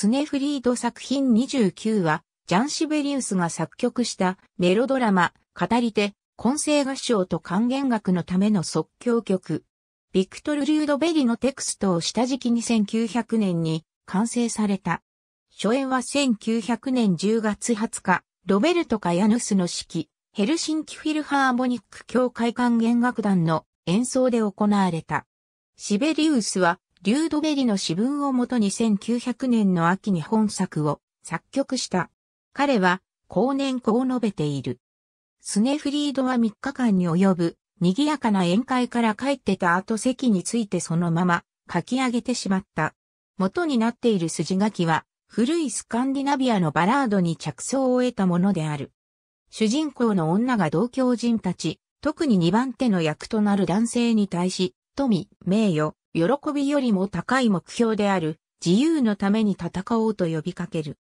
スネフリード作品29は、ジャン・シベリウスが作曲したメロドラマ、語り手、混声合唱と還元楽のための即興曲。ビクトル・リュードベリのテクストを下敷きに1900年に完成された。初演は1900年10月20日、ロベルト・カヤヌスの式、ヘルシンキ・フィルハーモニック協会還元楽団の演奏で行われた。シベリウスはリュードベリの詩文をもとに1900年の秋に本作を作曲した。彼は、後年こう述べている。スネフリードは3日間に及ぶ、賑やかな宴会から帰ってた後席についてそのまま書き上げてしまった。元になっている筋書きは、古いスカンディナビアのバラードに着想を得たものである。主人公の女が同郷人たち、特に2番手の役となる男性に対し、富、名誉、喜びよりも高い目標である自由のために戦おうと呼びかける。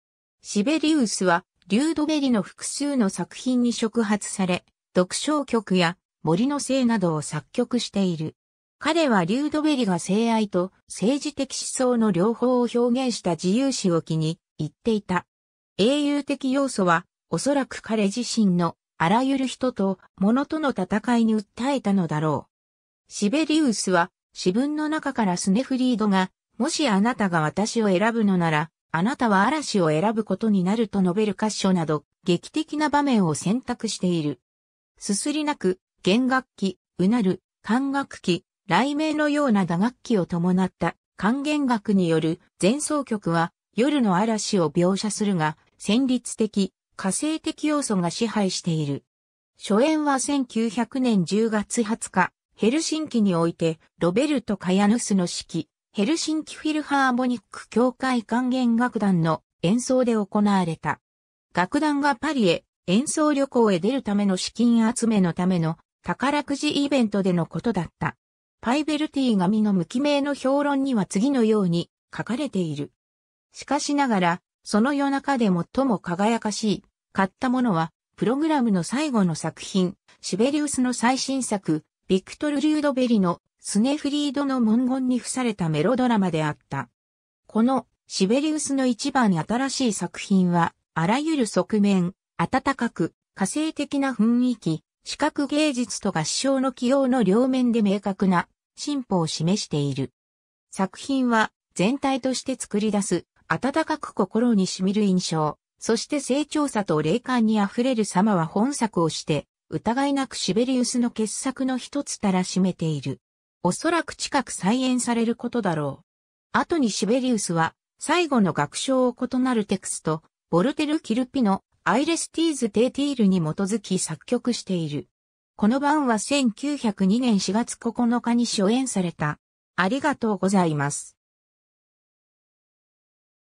シベリウスは、リュードベリの複数の作品に触発され、読唱曲や森の性などを作曲している。彼はリュードベリが性愛と政治的思想の両方を表現した自由史を気に言っていた。英雄的要素は、おそらく彼自身のあらゆる人と物との戦いに訴えたのだろう。シベリウスは詩文の中からスネフリードが、もしあなたが私を選ぶのなら、あなたは嵐を選ぶことになると述べる箇所など、劇的な場面を選択している。すすりなく、弦楽器、うなる、管楽器、雷鳴のような打楽器を伴った管弦楽による前奏曲は夜の嵐を描写するが、戦律的、火星的要素が支配している。初演は1900年10月20日、ヘルシンキにおいて、ロベルト・カヤヌスの指揮、ヘルシンキフィルハーモニック協会管弦楽団の演奏で行われた。楽団がパリへ演奏旅行へ出るための資金集めのための宝くじイベントでのことだった。パイベルティ紙の無記名の評論には次のように書かれている。しかしながら、その夜中で最も輝かしい、買ったものは、プログラムの最後の作品、シベリウスの最新作、ビクトル・リュードベリのスネフリードの文言に付されたメロドラマであった。このシベリウスの一番新しい作品は、あらゆる側面、温かく、火星的な雰囲気、視覚芸術と合唱の起用の両面で明確な進歩を示している。作品は全体として作り出す温かく心に染みる印象、そして成長さと霊感に溢れる様は本作をして疑いなくシベリウスの傑作の一つたらしめている。おそらく近く再演されることだろう。後にシベリウスは、最後の学章を異なるテクスト、ボルテル・キルピのアイレスティーズ・テーティールに基づき作曲している。この版は1902年4月9日に初演された。ありがとうございます。